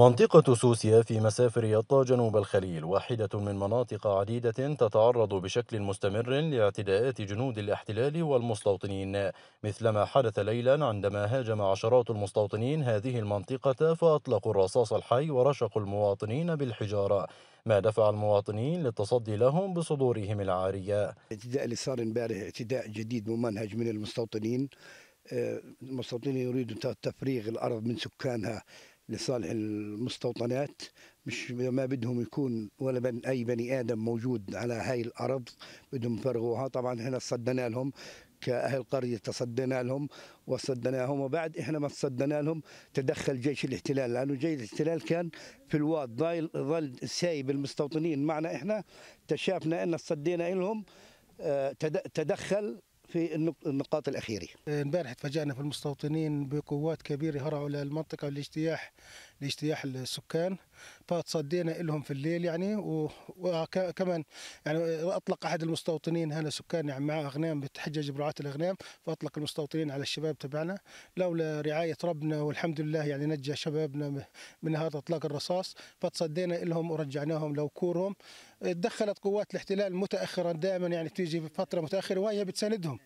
منطقة سوسيا في مسافر يطا جنوب الخليل واحدة من مناطق عديدة تتعرض بشكل مستمر لاعتداءات جنود الاحتلال والمستوطنين مثلما حدث ليلا عندما هاجم عشرات المستوطنين هذه المنطقة فأطلقوا الرصاص الحي ورشقوا المواطنين بالحجارة ما دفع المواطنين للتصدي لهم بصدورهم العارية الاعتداء اللي صار امبارح اعتداء جديد ممنهج من المستوطنين آه، المستوطنين يريدوا تفريغ الأرض من سكانها لصالح المستوطنات مش ما بدهم يكون ولا بن اي بني ادم موجود على هاي الارض بدهم يفرغوها طبعا احنا صدنا لهم كاهل قريه تصدينا لهم وصدناهم وبعد احنا ما تصدنا لهم تدخل جيش الاحتلال لانه جيش الاحتلال كان في الواد ضايل ظل سايب المستوطنين معنا احنا تشافنا ان صدينا لهم آه، تدخل في النقاط الأخيرة إيه، امبارح تفاجأنا في المستوطنين بقوات كبيرة هرعوا للمنطقة لاجتياح لاجتياح السكان فتصدينا لهم في الليل يعني وكمان يعني اطلق احد المستوطنين هنا سكان يعني مع اغنام بتحجج برعاه الاغنام فاطلق المستوطنين على الشباب تبعنا لولا رعايه ربنا والحمد لله يعني نجى شبابنا من هذا اطلاق الرصاص فتصدينا لهم ورجعناهم لوكورهم تدخلت قوات الاحتلال متاخرا دائما يعني تيجي بفتره متاخره وهي بتساندهم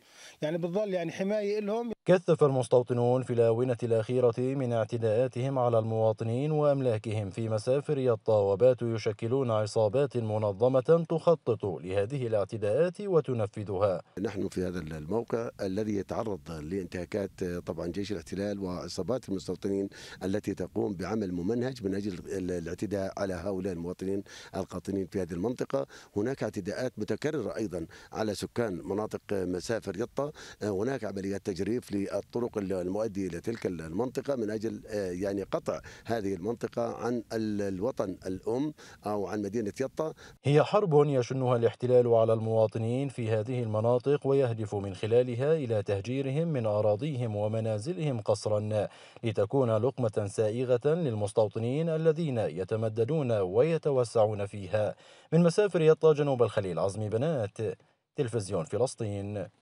يعني بتظل يعني حمايه لهم كثف المستوطنون في الآونة الأخيرة من اعتداءاتهم على المواطنين وأملاكهم في مسافر وباتوا يشكلون عصابات منظمة تخطط لهذه الاعتداءات وتنفذها نحن في هذا الموقع الذي يتعرض لانتهاكات طبعا جيش الاحتلال وعصابات المستوطنين التي تقوم بعمل ممنهج من أجل الاعتداء على هؤلاء المواطنين القاطنين في هذه المنطقة هناك اعتداءات متكررة أيضا على سكان مناطق مسافر يطا هناك عمليات تجريف للطرق المؤدية إلى تلك المنطقة من أجل آه، يعني قطع هذه المنطقة عن الوطن الأم أو عن مدينة يطا هي حرب يشنها الاحتلال على المواطنين في هذه المناطق ويهدف من خلالها إلى تهجيرهم من أراضيهم ومنازلهم قصرا لتكون لقمة سائغة للمستوطنين الذين يتمددون ويتوسعون فيها من مسافر يطا جنوب الخليل عزمي بنات تلفزيون فلسطين